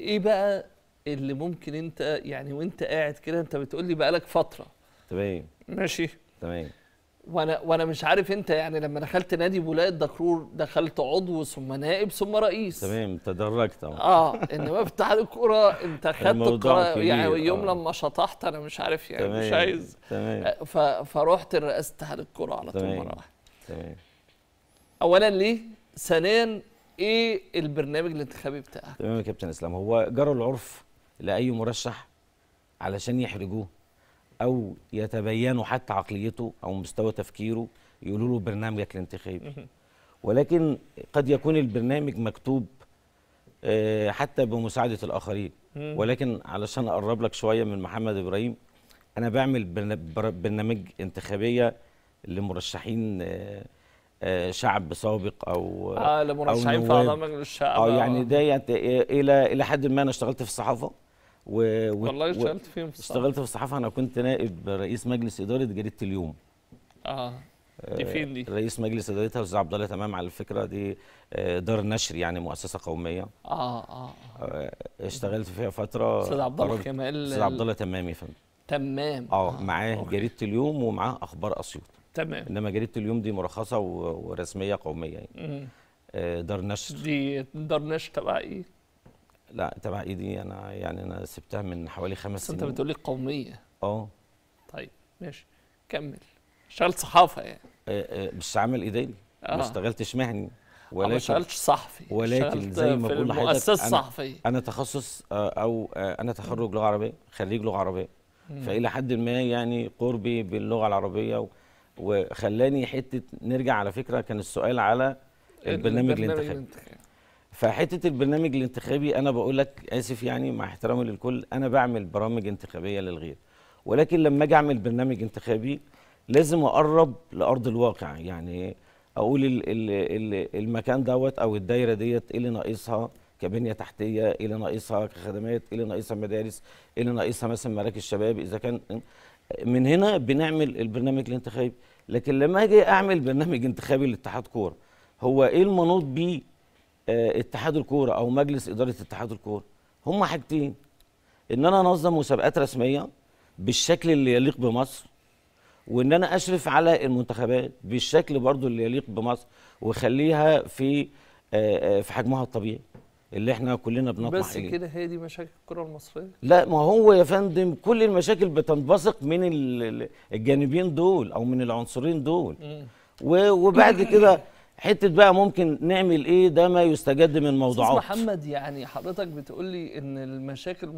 ايه بقى اللي ممكن انت يعني وانت قاعد كده انت بتقول لي بقالك فتره تمام ماشي تمام وانا وانا مش عارف انت يعني لما دخلت نادي ولايه دكرور دخلت عضو ثم نائب ثم رئيس تمام تدرجت اه انما في اتحاد الكوره انت خدت القرار يعني آه. يوم آه. لما شطحت انا مش عارف يعني تمام. مش عايز تمام آه، فرحت لرئاسه اتحاد الكوره على طول مره واحده تمام اولا ليه؟ ثانيا ايه البرنامج الانتخابي بتاعك؟ تمام يا كابتن اسلام هو جرى العرف لاي مرشح علشان يحرجوه او يتبينوا حتى عقليته او مستوى تفكيره يقولوا له برنامجك الانتخابي ولكن قد يكون البرنامج مكتوب آه، حتى بمساعده الاخرين ولكن علشان اقرب لك شويه من محمد ابراهيم انا بعمل برنامج انتخابيه لمرشحين آه، آه، شعب سابق او اه لمرشحين في اعضاء مجلس الشعب اه, آه، يعني ديت الى الى حد ما انا اشتغلت في الصحافه و والله اشتغلت فين في الصحافه اشتغلت في الصحافه انا كنت نائب رئيس مجلس اداره جريده اليوم اه, آه، دي فين دي؟ رئيس مجلس ادارتها الاستاذ عبد الله تمام على فكره دي دار نشر يعني مؤسسه قوميه اه اه, اشتغلت فيها فتره استاذ عبد الله كمال استاذ عبد الله تمام يا فندم تمام آه. معاه جريده اليوم ومعاه اخبار اسيوط تمام انما جريده اليوم دي مرخصه ورسميه قوميه يعني آه، دار نشر دي دار نشر تبع ايه؟ لا تبع ايه دي انا يعني انا سبتها من حوالي خمس سنين انت بتقولي قوميه اه طيب ماشي كمل اشتغلت صحافه يعني آه، آه، مش عامل ايديلي آه. ما اشتغلتش مهني ولكن ما اشتغلتش صحفي ولكن زي ما بقول لحضرتك صحفيه انا تخصص او انا تخرج لغه عربيه خريج لغه عربيه فالى حد ما يعني قربي باللغه العربيه وخلاني حته نرجع على فكره كان السؤال على البرنامج, البرنامج الانتخابي. فحته البرنامج الانتخابي انا بقول لك اسف يعني مع احترامي للكل انا بعمل برامج انتخابيه للغير ولكن لما اجي اعمل برنامج انتخابي لازم اقرب لارض الواقع يعني اقول الـ الـ الـ المكان دوت او الدايره ديت ايه اللي ناقصها كبنيه تحتيه ايه اللي ناقصها كخدمات ايه اللي ناقصها مدارس ايه اللي ناقصها مثلا مراكز شباب اذا كان من هنا بنعمل البرنامج الانتخابي لكن لما اجي اعمل برنامج انتخابي لاتحاد كوره هو ايه المنوط بيه آه، اتحاد الكوره او مجلس اداره اتحاد الكوره هما حاجتين ان انا انظم مسابقات رسميه بالشكل اللي يليق بمصر وان انا اشرف على المنتخبات بالشكل برضو اللي يليق بمصر واخليها في آه، آه، في حجمها الطبيعي اللي احنا كلنا بنطمح بس إليه. كده هي دي مشاكل الكره المصريه لا ما هو يا فندم كل المشاكل بتنبثق من الجانبين دول او من العنصرين دول وبعد يعني كده حته بقى ممكن نعمل ايه ده ما يستجد من موضوعات محمد يعني حضرتك بتقول لي ان المشاكل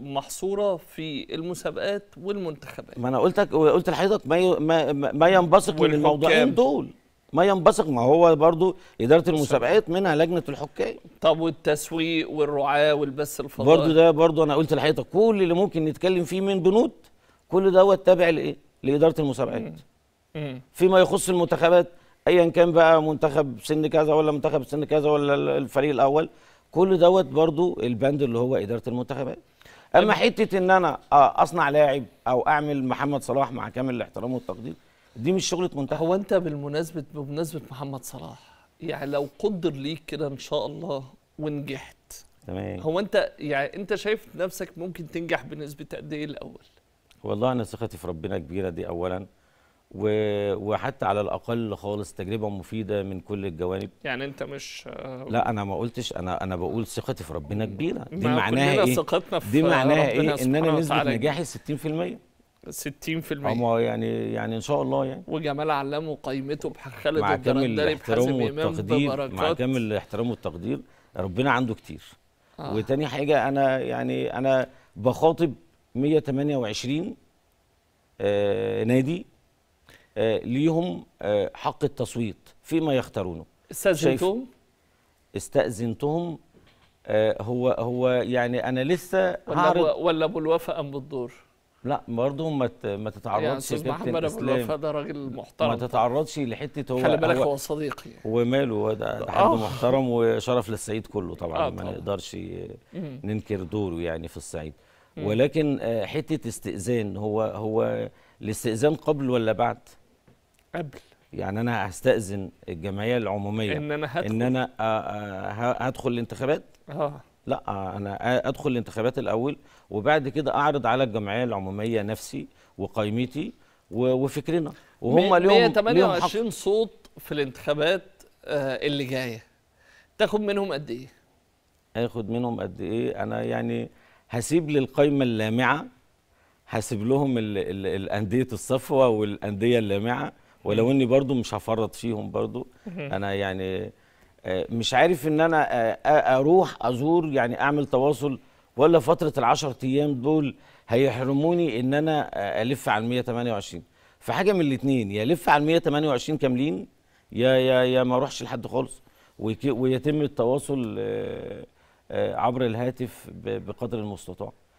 محصوره في المسابقات والمنتخبات ما انا قلتك قلت لحضرتك ما ما, ما ينبثق من الموضوعين دول ما ينبثق ما هو برضو اداره المسابقات منها لجنه الحكام طب والتسويق والرعاه والبث الفضائي برضو ده برضو انا قلت لحضرتك كل اللي ممكن نتكلم فيه من بنود كل ده هو تابع لايه لاداره المسابقات فيما يخص المنتخبات ايا كان بقى منتخب سن كذا ولا منتخب سن كذا ولا الفريق الاول كل دوت برضو البند اللي هو اداره المنتخبات اما حته ان انا اصنع لاعب او اعمل محمد صلاح مع كامل الاحترام والتقدير دي مش شغله منتخب هو انت بالمناسبه بمناسبه محمد صلاح يعني لو قدر ليك كده ان شاء الله ونجحت تمام هو انت يعني انت شايف نفسك ممكن تنجح بنسبه قد ايه الاول؟ والله انا ثقتي في ربنا كبيره دي اولا و... وحتى على الاقل خالص تجربه مفيده من كل الجوانب يعني انت مش لا انا ما قلتش انا انا بقول ثقتي في ربنا كبيره دي معناها ايه؟ دي معناها ايه؟ ان انا نسبه نجاحي 60% 60% هو يعني يعني ان شاء الله يعني وجمال علام قيمته بخالد مع كامل الاحترام والتقدير مع كامل الاحترام والتقدير ربنا عنده كتير آه. وتاني حاجه انا يعني انا بخاطب 128 آه نادي آه ليهم آه حق التصويت فيما يختارونه استاذنتهم استاذنتهم آه هو هو يعني انا لسه ولا هعرض ولا بالوفاء ام بالدور لا برضه ما ما تتعرضش يعني كابتن اسلام ده راجل محترم ما تتعرضش لحته هو خلي بالك هو, هو صديقي يعني. وماله هو ده آه. حد محترم وشرف للصعيد كله طبعا آه، ما نقدرش ننكر دوره يعني في الصعيد ولكن آه، حته استئذان هو هو الاستئذان قبل ولا بعد؟ قبل يعني انا هستأذن الجمعيه العموميه ان انا هدخل ان انا هدخل الانتخابات؟ اه لا انا ادخل الانتخابات الاول وبعد كده اعرض على الجمعيه العموميه نفسي وقيمتي وفكرنا وهم ليهم 128 ليهم صوت في الانتخابات آه، اللي جايه تاخد منهم قد ايه اخد منهم قد ايه انا يعني هسيب للقايمه اللامعه هسيب لهم الانديه الصفوه والانديه اللامعه ولو اني برضو مش هفرط فيهم برضو انا يعني آه، مش عارف ان انا آه، اروح ازور يعني اعمل تواصل ولا فتره العشر ايام دول هيحرموني ان انا آه، الف على ال 128 فحاجه من الاثنين يا الف على ال 128 كاملين يا يا يا ما اروحش لحد خالص ويتم التواصل عبر الهاتف بقدر المستطاع